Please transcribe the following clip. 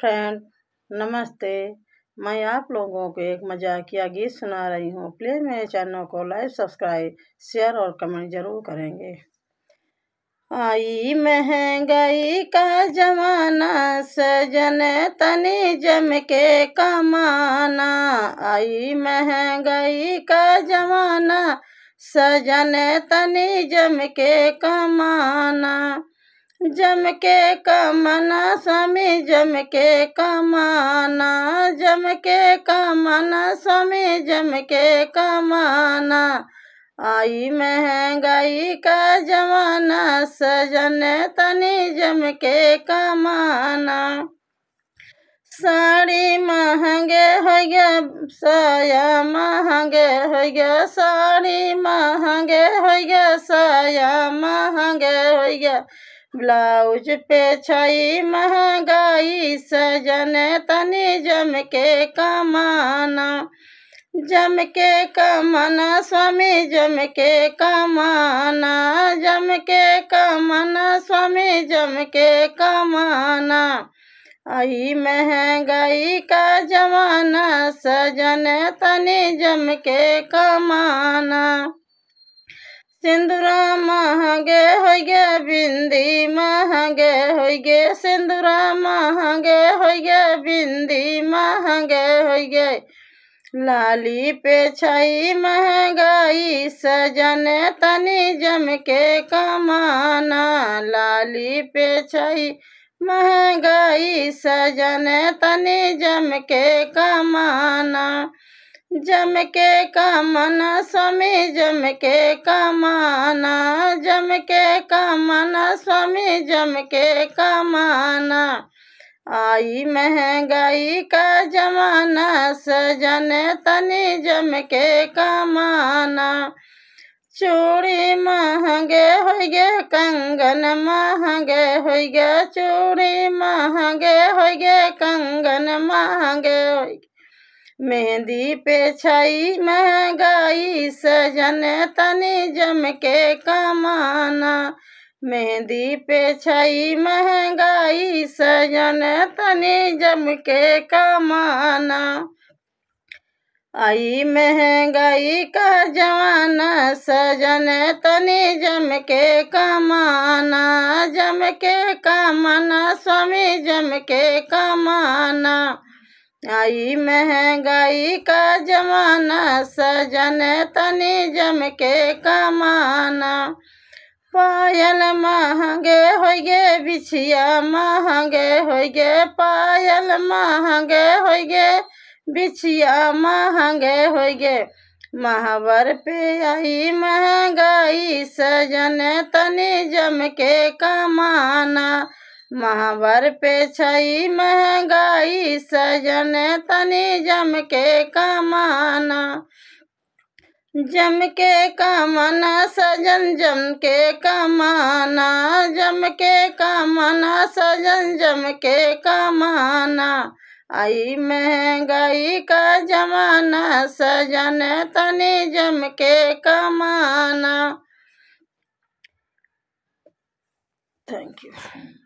friend नमस्ते मैं आप लोगों को एक मजाकिया गीत सुना रही हूँ प्लीज़ मेरे चैनल को लाइक सब्सक्राइब शेयर और कमेंट ज़रूर करेंगे आई महंगाई का जमाना सजन तनी जम के कमाना आई महंगाई का जमाना सजन तनी जम के कमाना जम के कमना स्वामी जम के कमाना जम के कमाना स्वामी जम के कमाना आई महंगाई का जमाना सजन तनी जम के कमाना साड़ी महंगे हो गया साया महंगे हो गया साड़ी महंगे हो गया साया महंगे हो गया ब्लाउज पे छई महंगाई सजन तनी जम के कमाना जम के कमाना स्वामी जम के कमाना जम के कमाना स्वामी जम के कमाना आई महंगाई का जमाना सजन तनी जम के कमाना सिंदूर महंगे होगे बिंदी महंगे होगे सिंदूरा महंगे होगे बिंदी महंगे होगे लाली पे छाई महंगाई सजन तनी जम के कमाना लाली पे छाई महंगाई सजन तनी जम के कमाना जम के कमना स्वामी जम के कमाना जम के कमाना स्वामी जम के कमाना आई महंगाई का जमाना सजन तनी के कमाना चूड़ी महंगे हो गए कंगन महंगे हो गए चूड़ी महंगे हो गए कंगन महंगे हो गए मेहंदी पे छई महंगाई सजन तनि जम के कमाना मेहंदी पे छई महंगाई सजन तनि जम के कमाना आई महंगाई का जमाना सजन तनि जम के कमाना जम के कमाना स्वामी जम के कमाना आई महंगाई का जमाना सजन तनी जम के कमाना पायल महंगे हो गए बिछिया महंगे हो गए पायल महंगे हो गए बिछिया महंगे हो गए महावर पे आई महंगाई सजन तनी जम के कमाना महावर पे छई महंगा सजन तनी जम के कमाना जम के कमाना सजन जम के कमाना जम के कमाना सजन जम के कमाना आई महंगाई का जमाना सजन तनी जम के कमाना थैंक यू